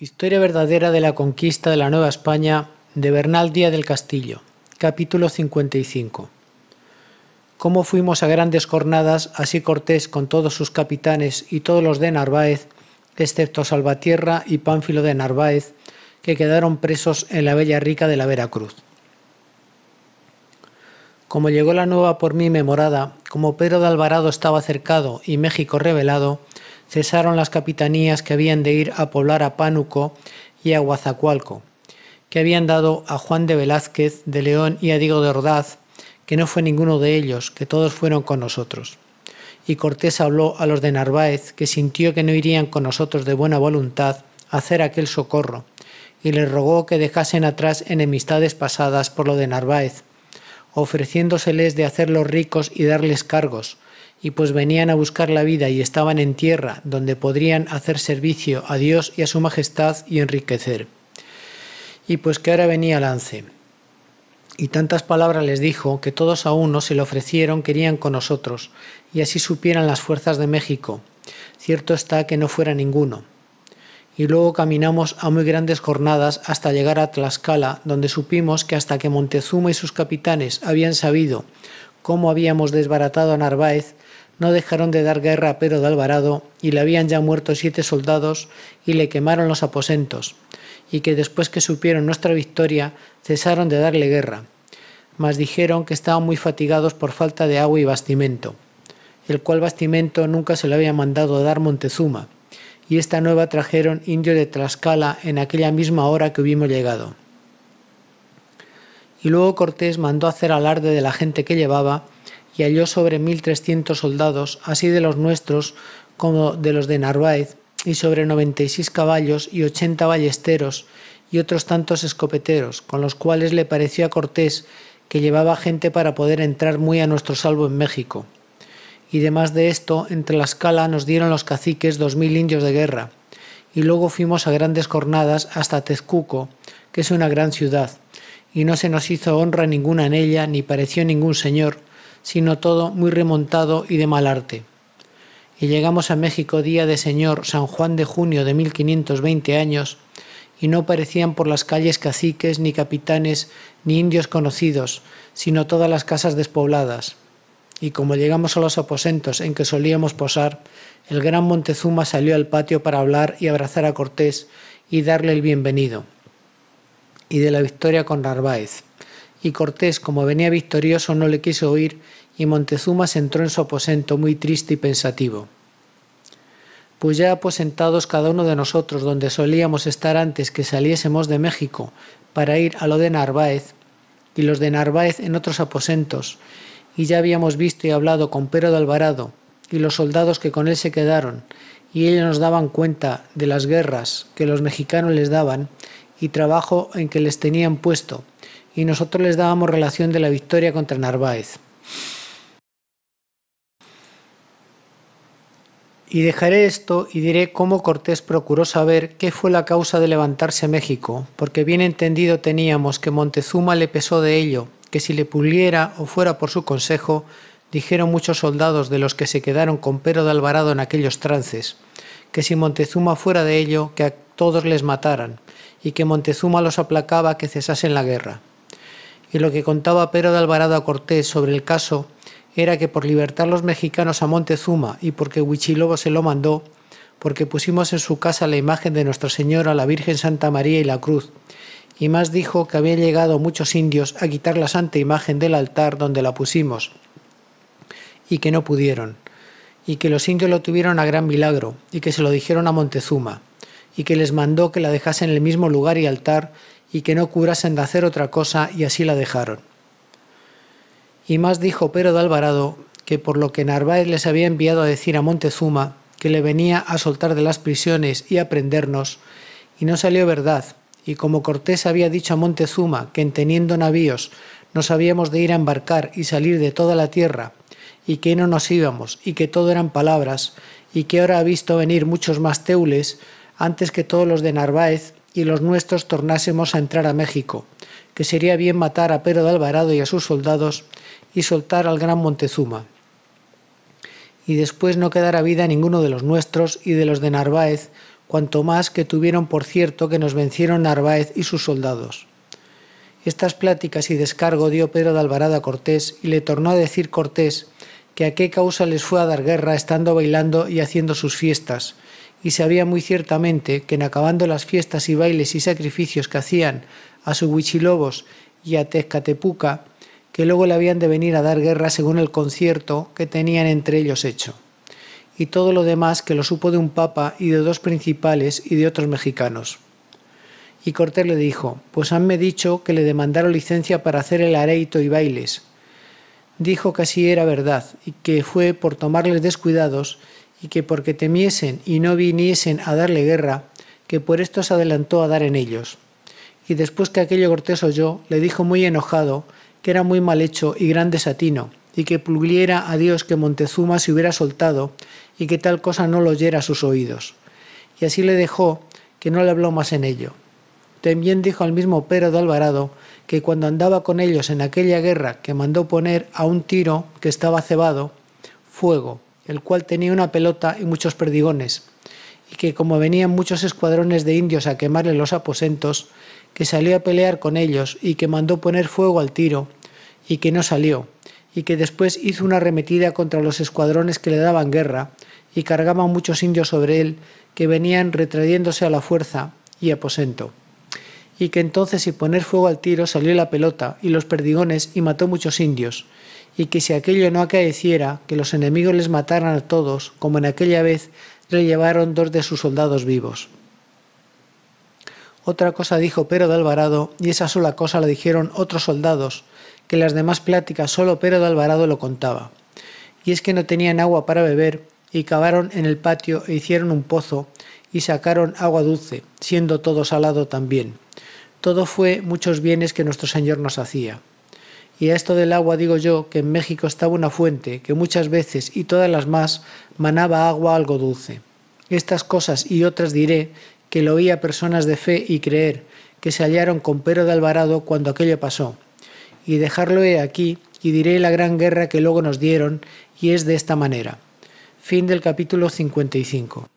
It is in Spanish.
Historia verdadera de la conquista de la Nueva España de Bernal Díaz del Castillo, capítulo 55. Cómo fuimos a grandes jornadas, así Cortés con todos sus capitanes y todos los de Narváez, excepto Salvatierra y Pánfilo de Narváez, que quedaron presos en la Bella Rica de la Veracruz. Como llegó la nueva por mí memorada, como Pedro de Alvarado estaba cercado y México revelado, cesaron las capitanías que habían de ir a poblar a Pánuco y a Guazacualco, que habían dado a Juan de Velázquez, de León y a Diego de Ordaz, que no fue ninguno de ellos, que todos fueron con nosotros. Y Cortés habló a los de Narváez, que sintió que no irían con nosotros de buena voluntad a hacer aquel socorro, y les rogó que dejasen atrás enemistades pasadas por lo de Narváez, ofreciéndoseles de hacerlos ricos y darles cargos, y pues venían a buscar la vida y estaban en tierra, donde podrían hacer servicio a Dios y a su majestad y enriquecer. Y pues que ahora venía lance. Y tantas palabras les dijo que todos a uno se le ofrecieron querían con nosotros, y así supieran las fuerzas de México. Cierto está que no fuera ninguno. Y luego caminamos a muy grandes jornadas hasta llegar a Tlaxcala, donde supimos que hasta que Montezuma y sus capitanes habían sabido cómo habíamos desbaratado a Narváez, no dejaron de dar guerra a Pedro de Alvarado y le habían ya muerto siete soldados y le quemaron los aposentos, y que después que supieron nuestra victoria cesaron de darle guerra, mas dijeron que estaban muy fatigados por falta de agua y bastimento, el cual bastimento nunca se le había mandado a dar Montezuma, y esta nueva trajeron indios de Tlaxcala en aquella misma hora que hubimos llegado. Y luego Cortés mandó hacer alarde de la gente que llevaba y halló sobre 1.300 soldados, así de los nuestros como de los de Narváez, y sobre 96 caballos y 80 ballesteros y otros tantos escopeteros, con los cuales le pareció a Cortés que llevaba gente para poder entrar muy a nuestro salvo en México. Y además de esto, la escala nos dieron los caciques dos indios de guerra, y luego fuimos a grandes jornadas hasta Tezcuco, que es una gran ciudad, y no se nos hizo honra ninguna en ella, ni pareció ningún señor, sino todo muy remontado y de mal arte. Y llegamos a México día de señor San Juan de junio de 1520 años, y no parecían por las calles caciques, ni capitanes, ni indios conocidos, sino todas las casas despobladas. Y como llegamos a los aposentos en que solíamos posar, el gran Montezuma salió al patio para hablar y abrazar a Cortés y darle el bienvenido y de la victoria con Narváez. Y Cortés, como venía victorioso, no le quiso oír y Montezuma se entró en su aposento muy triste y pensativo. Pues ya aposentados cada uno de nosotros donde solíamos estar antes que saliésemos de México para ir a lo de Narváez, y los de Narváez en otros aposentos, y ya habíamos visto y hablado con Pedro de Alvarado y los soldados que con él se quedaron, y ellos nos daban cuenta de las guerras que los mexicanos les daban, y trabajo en que les tenían puesto, y nosotros les dábamos relación de la victoria contra Narváez. Y dejaré esto y diré cómo Cortés procuró saber qué fue la causa de levantarse México, porque bien entendido teníamos que Montezuma le pesó de ello, que si le puliera o fuera por su consejo, dijeron muchos soldados de los que se quedaron con Pero de Alvarado en aquellos trances, que si Montezuma fuera de ello, que a todos les mataran, y que Montezuma los aplacaba que cesasen la guerra. Y lo que contaba Pedro de Alvarado a Cortés sobre el caso era que por libertar los mexicanos a Montezuma y porque Huichilobo se lo mandó, porque pusimos en su casa la imagen de Nuestra Señora, la Virgen Santa María y la cruz, y más dijo que habían llegado muchos indios a quitar la santa imagen del altar donde la pusimos, y que no pudieron, y que los indios lo tuvieron a gran milagro, y que se lo dijeron a Montezuma, y que les mandó que la dejasen en el mismo lugar y altar y que no curasen de hacer otra cosa y así la dejaron. Y más dijo Pedro de Alvarado que por lo que Narváez les había enviado a decir a Montezuma que le venía a soltar de las prisiones y a prendernos, y no salió verdad, y como Cortés había dicho a Montezuma que en teniendo navíos nos habíamos de ir a embarcar y salir de toda la tierra, y que no nos íbamos, y que todo eran palabras, y que ahora ha visto venir muchos más teules, antes que todos los de Narváez y los nuestros tornásemos a entrar a México, que sería bien matar a Pedro de Alvarado y a sus soldados y soltar al gran Montezuma. Y después no quedara vida ninguno de los nuestros y de los de Narváez, cuanto más que tuvieron por cierto que nos vencieron Narváez y sus soldados. Estas pláticas y descargo dio Pedro de Alvarado a Cortés y le tornó a decir Cortés que a qué causa les fue a dar guerra estando bailando y haciendo sus fiestas, y sabía muy ciertamente que en acabando las fiestas y bailes y sacrificios que hacían a sus huichilobos y a Tezcatepuca, que luego le habían de venir a dar guerra según el concierto que tenían entre ellos hecho. Y todo lo demás que lo supo de un papa y de dos principales y de otros mexicanos. Y Cortés le dijo, pues hanme dicho que le demandaron licencia para hacer el areito y bailes. Dijo que así era verdad y que fue por tomarles descuidados y que porque temiesen y no viniesen a darle guerra, que por esto se adelantó a dar en ellos. Y después que aquello Cortés oyó, le dijo muy enojado que era muy mal hecho y gran desatino, y que pluguiera a Dios que Montezuma se hubiera soltado y que tal cosa no lo oyera a sus oídos. Y así le dejó que no le habló más en ello. También dijo al mismo Pedro de Alvarado que cuando andaba con ellos en aquella guerra que mandó poner a un tiro que estaba cebado, fuego, el cual tenía una pelota y muchos perdigones, y que como venían muchos escuadrones de indios a quemarle los aposentos, que salió a pelear con ellos y que mandó poner fuego al tiro, y que no salió, y que después hizo una arremetida contra los escuadrones que le daban guerra, y cargaban muchos indios sobre él, que venían retrayéndose a la fuerza y aposento y que entonces sin poner fuego al tiro salió la pelota y los perdigones y mató muchos indios, y que si aquello no acaeciera, que los enemigos les mataran a todos, como en aquella vez le llevaron dos de sus soldados vivos. Otra cosa dijo Pero de Alvarado, y esa sola cosa la dijeron otros soldados, que las demás pláticas solo Pero de Alvarado lo contaba. Y es que no tenían agua para beber, y cavaron en el patio e hicieron un pozo, y sacaron agua dulce, siendo todo salado también todo fue muchos bienes que nuestro Señor nos hacía. Y a esto del agua digo yo que en México estaba una fuente que muchas veces y todas las más manaba agua algo dulce. Estas cosas y otras diré que lo oía personas de fe y creer que se hallaron con Pero de Alvarado cuando aquello pasó. Y dejarlo he aquí y diré la gran guerra que luego nos dieron y es de esta manera. Fin del capítulo 55.